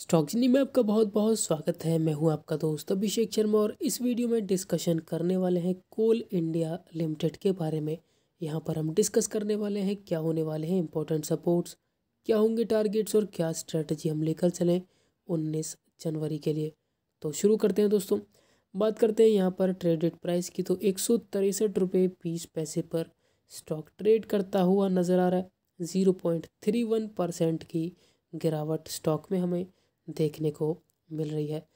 stock जिनी में आपका बहुत बहुत स्वागत है मैं हूं आपका दोस्त अभिषेक शर्मा और इस वीडियो में डिस्कशन करने वाले हैं कोल इंडिया लिमिटेड के बारे में यहां पर हम डिस्कस करने वाले हैं क्या होने वाले हैं इंपॉर्टेंट सपोर्ट्स क्या होंगे टारगेट्स और क्या स्ट्रेटजी हम लेकर चलें उन्नीस जनवरी के लिए तो शुरू करते हैं दोस्तों बात करते हैं यहाँ पर ट्रेडेड प्राइस की तो एक सौ तिरसठ रुपये बीस पैसे पर स्टॉक ट्रेड करता हुआ नज़र आ रहा है zero point three one percent की गिरावट स्टॉक में हमें देखने को मिल रही है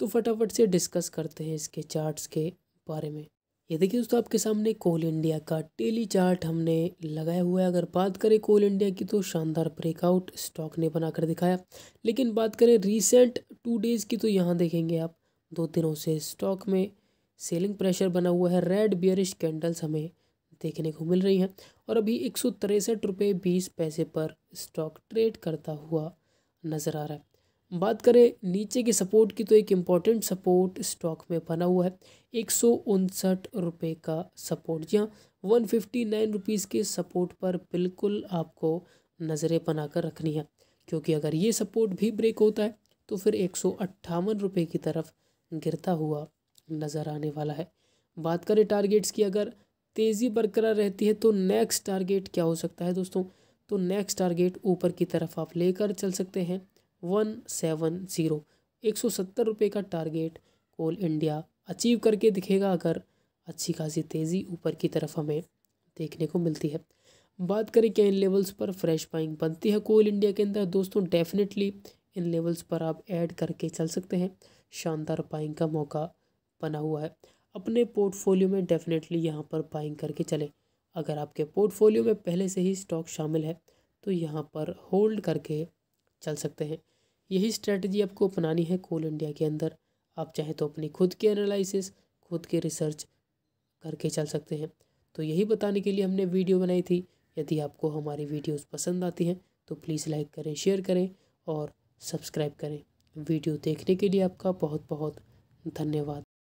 तो फटाफट से डिस्कस करते हैं इसके चार्ट्स के बारे में ये देखिए दोस्तों आपके सामने कोल इंडिया का डेली चार्ट हमने लगाया हुआ है अगर बात करें कोल इंडिया की तो शानदार ब्रेकआउट स्टॉक ने बनाकर दिखाया लेकिन बात करें रीसेंट टू डेज़ की तो यहाँ देखेंगे आप दो दिनों से स्टॉक में सेलिंग प्रेशर बना हुआ है रेड बियरिश कैंडल्स हमें देखने को मिल रही हैं और अभी एक सौ पैसे पर स्टॉक ट्रेड करता हुआ नज़र आ रहा है बात करें नीचे की सपोर्ट की तो एक इम्पॉर्टेंट सपोर्ट स्टॉक में बना हुआ है एक सौ उनसठ रुपये का सपोर्ट जी हाँ वन फिफ्टी नाइन रुपीज़ के सपोर्ट पर बिल्कुल आपको नज़रें बना कर रखनी है क्योंकि अगर ये सपोर्ट भी ब्रेक होता है तो फिर एक सौ अट्ठावन रुपये की तरफ गिरता हुआ नज़र आने वाला है बात करें टारगेट्स की अगर तेज़ी बरकरार रहती है तो नेक्स्ट टारगेट क्या हो सकता है दोस्तों तो नेक्स्ट टारगेट ऊपर की तरफ आप लेकर चल सकते हैं वन सेवन ज़ीरो एक सौ सत्तर रुपये का टारगेट कोल इंडिया अचीव करके दिखेगा अगर अच्छी खासी तेज़ी ऊपर की तरफ हमें देखने को मिलती है बात करें क्या इन लेवल्स पर फ्रेश बाइंग बनती है कोल इंडिया के अंदर दोस्तों डेफिनेटली इन लेवल्स पर आप ऐड करके चल सकते हैं शानदार बाइंग का मौका बना हुआ है अपने पोर्टफोलियो में डेफिनेटली यहाँ पर बाइंग करके चलें अगर आपके पोर्टफोलियो में पहले से ही स्टॉक शामिल है तो यहाँ पर होल्ड करके चल सकते हैं यही स्ट्रेटजी आपको अपनानी है कोल इंडिया के अंदर आप चाहे तो अपनी खुद के एनालिसिस खुद के रिसर्च करके चल सकते हैं तो यही बताने के लिए हमने वीडियो बनाई थी यदि आपको हमारी वीडियोस पसंद आती हैं तो प्लीज़ लाइक करें शेयर करें और सब्सक्राइब करें वीडियो देखने के लिए आपका बहुत बहुत धन्यवाद